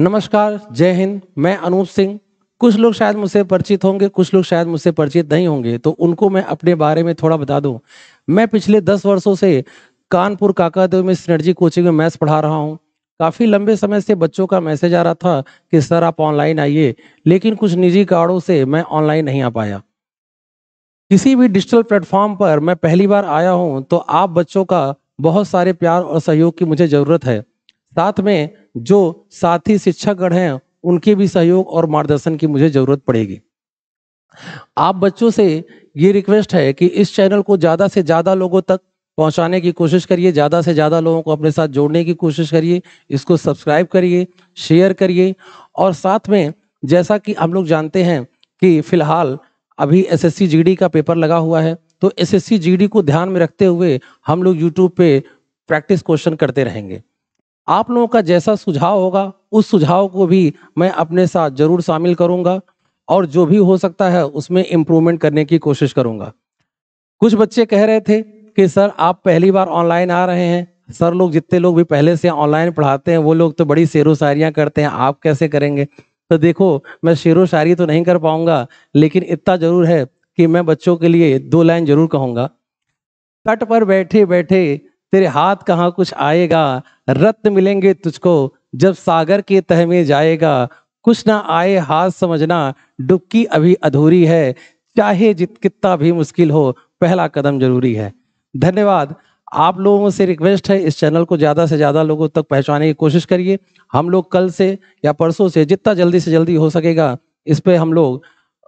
नमस्कार जय हिंद मैं अनूप सिंह कुछ लोग शायद मुझसे परिचित होंगे कुछ लोग शायद मुझसे परिचित नहीं होंगे तो उनको मैं अपने बारे में थोड़ा बता दूं मैं पिछले दस वर्षों से कानपुर काकादेव में सिनर्जी कोचिंग में मैथ्स पढ़ा रहा हूं काफ़ी लंबे समय से बच्चों का मैसेज आ रहा था कि सर आप ऑनलाइन आइए लेकिन कुछ निजी कारणों से मैं ऑनलाइन नहीं आ पाया किसी भी डिजिटल प्लेटफॉर्म पर मैं पहली बार आया हूँ तो आप बच्चों का बहुत सारे प्यार और सहयोग की मुझे ज़रूरत है साथ में जो साथी शिक्षकगण हैं उनके भी सहयोग और मार्गदर्शन की मुझे जरूरत पड़ेगी आप बच्चों से ये रिक्वेस्ट है कि इस चैनल को ज़्यादा से ज़्यादा लोगों तक पहुंचाने की कोशिश करिए ज़्यादा से ज़्यादा लोगों को अपने साथ जोड़ने की कोशिश करिए इसको सब्सक्राइब करिए शेयर करिए और साथ में जैसा कि हम लोग जानते हैं कि फिलहाल अभी एसएससी जीडी का पेपर लगा हुआ है तो एसएससी जीडी को ध्यान में रखते हुए हम लोग यूट्यूब पे प्रैक्टिस क्वेश्चन करते रहेंगे आप लोगों का जैसा सुझाव होगा उस सुझाव को भी मैं अपने साथ जरूर शामिल करूंगा और जो भी हो सकता है उसमें इम्प्रूवमेंट करने की कोशिश करूंगा कुछ बच्चे कह रहे थे कि सर आप पहली बार ऑनलाइन आ रहे हैं सर लोग जितने लोग भी पहले से ऑनलाइन पढ़ाते हैं वो लोग तो बड़ी शेर शायरियाँ करते हैं आप कैसे करेंगे तो देखो मैं शेर शायरी तो नहीं कर पाऊंगा लेकिन इतना ज़रूर है कि मैं बच्चों के लिए दो लाइन जरूर कहूँगा तट पर बैठे बैठे तेरे हाथ कहाँ कुछ आएगा रत्न मिलेंगे तुझको जब सागर के तह में जाएगा कुछ ना आए हाथ समझना डुबकी अभी अधूरी है चाहे जित कितना भी मुश्किल हो पहला कदम जरूरी है धन्यवाद आप लोगों से रिक्वेस्ट है इस चैनल को ज़्यादा से ज़्यादा लोगों तक पहुँचाने की कोशिश करिए हम लोग कल से या परसों से जितना जल्दी से जल्दी हो सकेगा इस पर हम लोग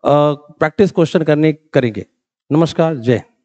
प्रैक्टिस क्वेश्चन करने करेंगे नमस्कार जय